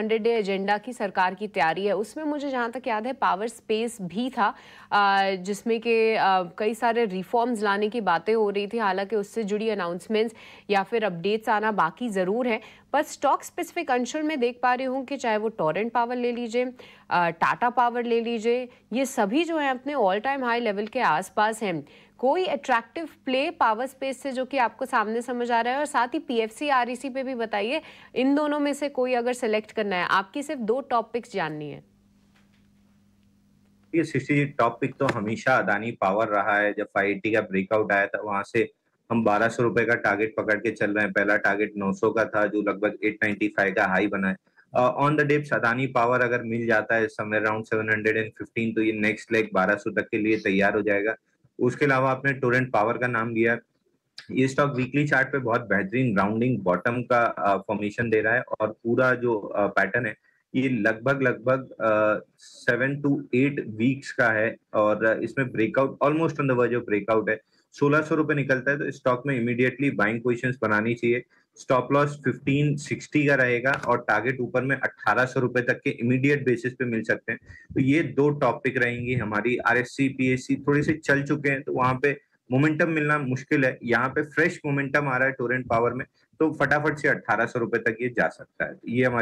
hundred day agenda की सरकार की तैयारी है उसमें मुझे जहाँ तक याद है पावर स्पेस भी था जिसमें कि कई सारे रिफॉर्म्स लाने की बातें हो रही थी हालांकि उससे जुड़ी अनाउंसमेंट्स या फिर अपडेट्स आना बाकी ज़रूर है पर स्टॉक स्पेसिफिक अंशुल में देख पा रही हूँ कि चाहे वो टोरेंट पावर ले लीजिए टाटा पावर ले लीजिए ये सभी जो हैं अपने ऑल टाइम हाई लेवल के आसपास हैं कोई अट्रैक्टिव प्ले पावर स्पेस से जो कि आपको सामने समझ आ रहा है और साथ ही पीएफसी आरईसी e पे भी बताइए इन दोनों में से कोई अगर सिलेक्ट करना है आपकी सिर्फ दो टॉप जाननी है ये टॉपिक तो हमेशा अदानी पावर रहा है जब फाइव का ब्रेकआउट आया था वहां से हम बारह सौ रुपए का टारगेट पकड़ के चल रहे हैं पहला टारगेट 900 का था जो लगभग 895 का हाई बना है on the dips Adani power अगर मिल जाता है समय अराउंड फिफ्टीन तो ये नेक्स्ट लेग 1200 तक के लिए तैयार हो जाएगा उसके अलावा आपने टोरेंट पावर का नाम लिया ये स्टॉक वीकली चार्ट पे बहुत बेहतरीन राउंडिंग बॉटम का फॉर्मेशन दे रहा है और पूरा जो पैटर्न है ये लगभग लगभग सेवन टू एट वीक्स का है और इसमें breakout almost on the verge of breakout है सोलह सौ रुपए निकलता है तो स्टॉक में इमीडिएटली बाइंग पोजिशन बनानी चाहिए स्टॉप लॉस फिफ्टीन सिक्सटी का रहेगा और टारगेट ऊपर में अट्ठारह सौ रुपए तक के इमीडिएट बेसिस पे मिल सकते हैं तो ये दो टॉपिक रहेंगी हमारी R S C P S C थोड़ी से चल चुके हैं तो वहां पे मोमेंटम मिलना मुश्किल है यहाँ पे फ्रेश मोमेंटम आ रहा है टोरेंट पावर में तो फटाफट से अट्ठारह सौ रुपए तक ये जा सकता है ये हमारी